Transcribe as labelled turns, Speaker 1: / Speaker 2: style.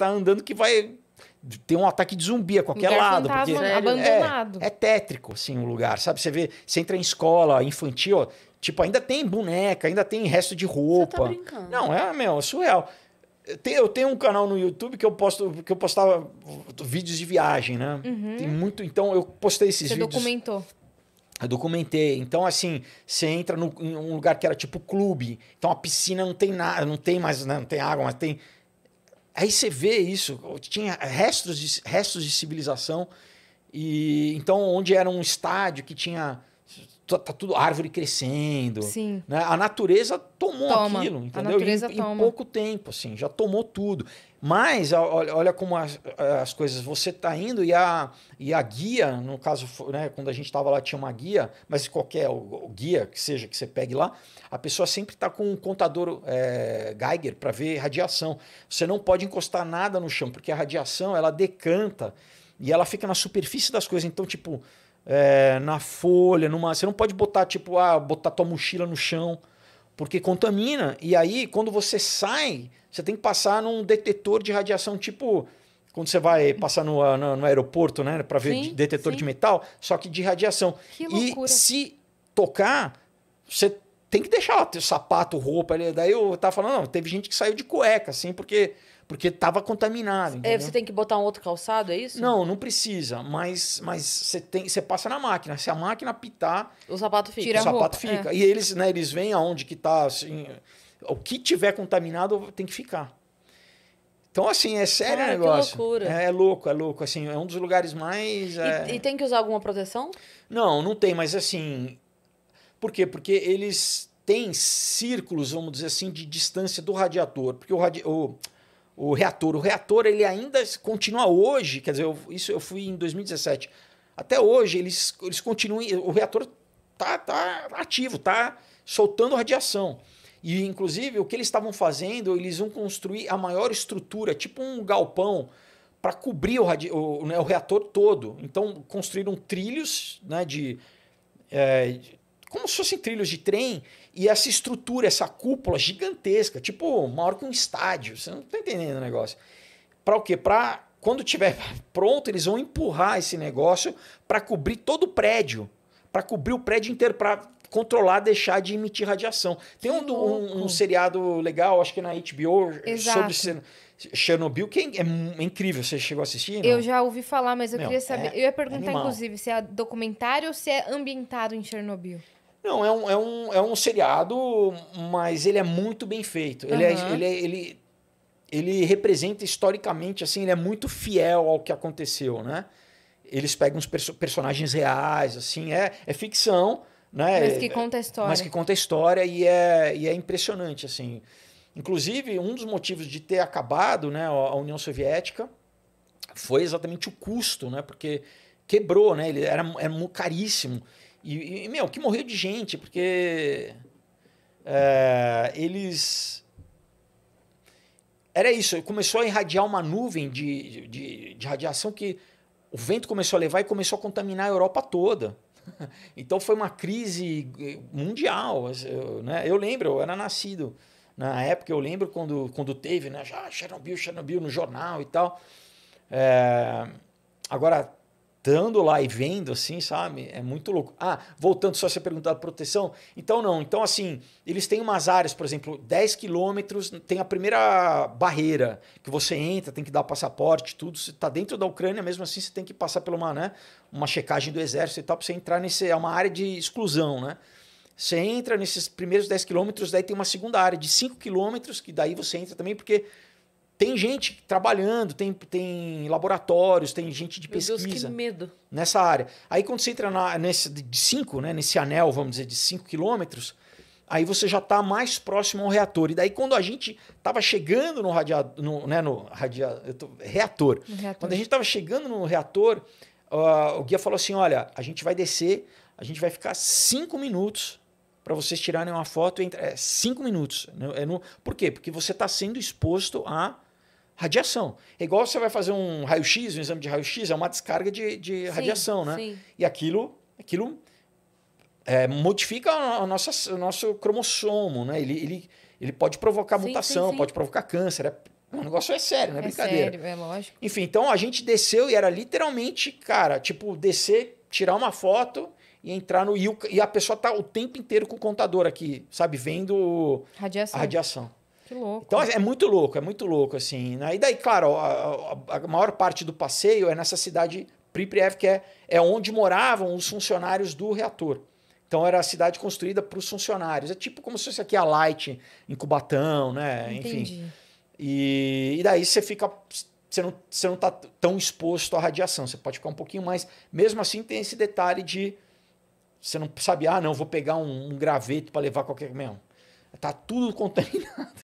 Speaker 1: tá andando que vai ter um ataque de zumbi a qualquer lado. porque abandonado. É, é, tétrico, assim, o lugar, sabe? Você vê, você entra em escola infantil, ó, tipo, ainda tem boneca, ainda tem resto de roupa. Você tá brincando. Não, é, meu, é surreal. Eu tenho um canal no YouTube que eu posto, que eu postava vídeos de viagem, né? Uhum. Tem muito, então eu postei esses Você vídeos. Você documentou. Eu documentei. Então, assim, você entra num lugar que era tipo clube. Então a piscina não tem nada, não tem mais, né? Não tem água, mas tem Aí você vê isso, tinha restos de, restos de civilização. E então, onde era um estádio que tinha Tá, tá tudo árvore crescendo. Sim. Né? A natureza tomou toma. aquilo, entendeu? A natureza em, toma. em pouco tempo, assim, já tomou tudo. Mas olha, olha como as, as, coisas, você tá indo e a, e a guia, no caso, né, quando a gente estava lá tinha uma guia, mas qualquer o, o guia que seja que você pegue lá, a pessoa sempre tá com um contador é, Geiger para ver radiação. Você não pode encostar nada no chão, porque a radiação ela decanta e ela fica na superfície das coisas. Então, tipo, é, na folha, numa. Você não pode botar, tipo, ah, botar tua mochila no chão, porque contamina. E aí, quando você sai, você tem que passar num detetor de radiação, tipo. Quando você vai passar no, no, no aeroporto, né? para ver sim, detetor sim. de metal, só que de radiação. Que e se tocar, você tem que deixar ó, teu sapato, roupa. ali. daí eu tava falando, não, teve gente que saiu de cueca, assim, porque porque tava contaminado. É, entendeu? É, você tem que botar um outro calçado, é isso? Não, não precisa, mas mas você tem, você passa na máquina. Se a máquina pitar, o sapato fica. o sapato fica. É. E eles, né, eles vêm aonde que tá assim, o que tiver contaminado tem que ficar. Então, assim, é sério Cara, o negócio. Que loucura. É, é, louco, é louco. Assim, é um dos lugares mais. É... E, e, tem que usar alguma proteção? Não, não tem, mas assim, por quê? Porque eles têm círculos, vamos dizer assim, de distância do radiador. Porque o, radi o, o reator, o reator ele ainda continua hoje, quer dizer, eu, isso eu fui em 2017. Até hoje eles, eles continuam, o reator tá, tá ativo, tá soltando radiação. E inclusive o que eles estavam fazendo, eles vão construir a maior estrutura, tipo um galpão para cobrir o, o, né, o, reator todo. Então construíram trilhos né, de, é, eh, de como se fossem trilhos de trem e essa estrutura, essa cúpula gigantesca, tipo maior que um estádio. Você não está entendendo o negócio. Para o quê? Para quando tiver pronto, eles vão empurrar esse negócio para cobrir todo o prédio, para cobrir o prédio inteiro, para controlar, deixar de emitir radiação. Tem um, um, um, seriado legal, acho que na HBO, Exato. sobre Chernobyl, que é, é, incrível. Você chegou a assistir? Não? Eu já ouvi falar, mas eu Meu, queria saber. É eu ia perguntar, animal. inclusive, se é documentário ou se é ambientado em Chernobyl. Não, é um, é um, é um seriado, mas ele é muito bem feito. Ele, uhum. é, ele, é, ele, ele representa historicamente, assim, ele é muito fiel ao que aconteceu, né? Eles pegam os perso personagens reais, assim, é, é ficção, né? Mas que conta a história. Mas que conta a história e é, e é impressionante, assim. Inclusive, um dos motivos de ter acabado né, a União Soviética foi exatamente o custo, né? Porque quebrou, né? Ele era, era é caríssimo. E, e meu, que morreu de gente, porque é, eles. Era isso, começou a irradiar uma nuvem de, de, de radiação que o vento começou a levar e começou a contaminar a Europa toda. Então foi uma crise eh, mundial. Assim, eu, né? eu lembro, eu era nascido na época, eu lembro quando, quando teve, né? Já Chernobyl, Chernobyl no jornal e tal. É, agora, estando lá e vendo, assim, sabe? É muito louco. Ah, voltando só a você perguntar proteção. Então, não. Então, assim, eles têm umas áreas, por exemplo, 10 quilômetros, tem a primeira barreira que você entra, tem que dar passaporte, tudo. Você está dentro da Ucrânia, mesmo assim, você tem que passar por uma, né, uma checagem do exército e tal, para você entrar nesse. É uma área de exclusão, né? Você entra nesses primeiros 10 quilômetros, daí tem uma segunda área de 5 quilômetros, que daí você entra também, porque tem gente trabalhando, tem, tem laboratórios, tem gente de Meu pesquisa. Deus, que medo. Nessa área. Aí quando você entra na, nesse de 5, né, nesse anel, vamos dizer, de 5 quilômetros, aí você já está mais próximo ao reator. E daí quando a gente estava chegando no radiador, no, né, no radia, tô, reator. reator. Quando a gente estava chegando no reator, uh, o guia falou assim, olha, a gente vai descer, a gente vai ficar 5 minutos para vocês tirarem uma foto entre 5 é, minutos. É no, por quê? Porque você está sendo exposto a radiação. É igual você vai fazer um raio-x, um exame de raio-x, é uma descarga de, de sim, radiação, né? Sim. E aquilo, aquilo é, modifica o nosso cromossomo, né? Ele, ele, ele pode provocar sim, mutação, pode provocar câncer. É, o é negócio é sério, não é, é brincadeira. Sério, é lógico. Enfim, então a gente desceu e era literalmente, cara, tipo, descer, tirar uma foto e entrar no. E, o, e a pessoa tá o tempo inteiro com o contador aqui, sabe? Vendo radiação. a radiação. Que louco. Então é muito louco, é muito louco, assim. Né? E daí, claro, a, a, a maior parte do passeio é nessa cidade Pripyat que é, é onde moravam os funcionários do reator. Então era a cidade construída para os funcionários. É tipo como se fosse aqui a Light em Cubatão, né? Entendi. Enfim. E, e daí você fica você não, você não tá tão exposto à radiação. Você pode ficar um pouquinho mais. Mesmo assim, tem esse detalhe de. Você não sabe, ah, não, vou pegar um, um graveto para levar qualquer. Meu, tá tudo contaminado.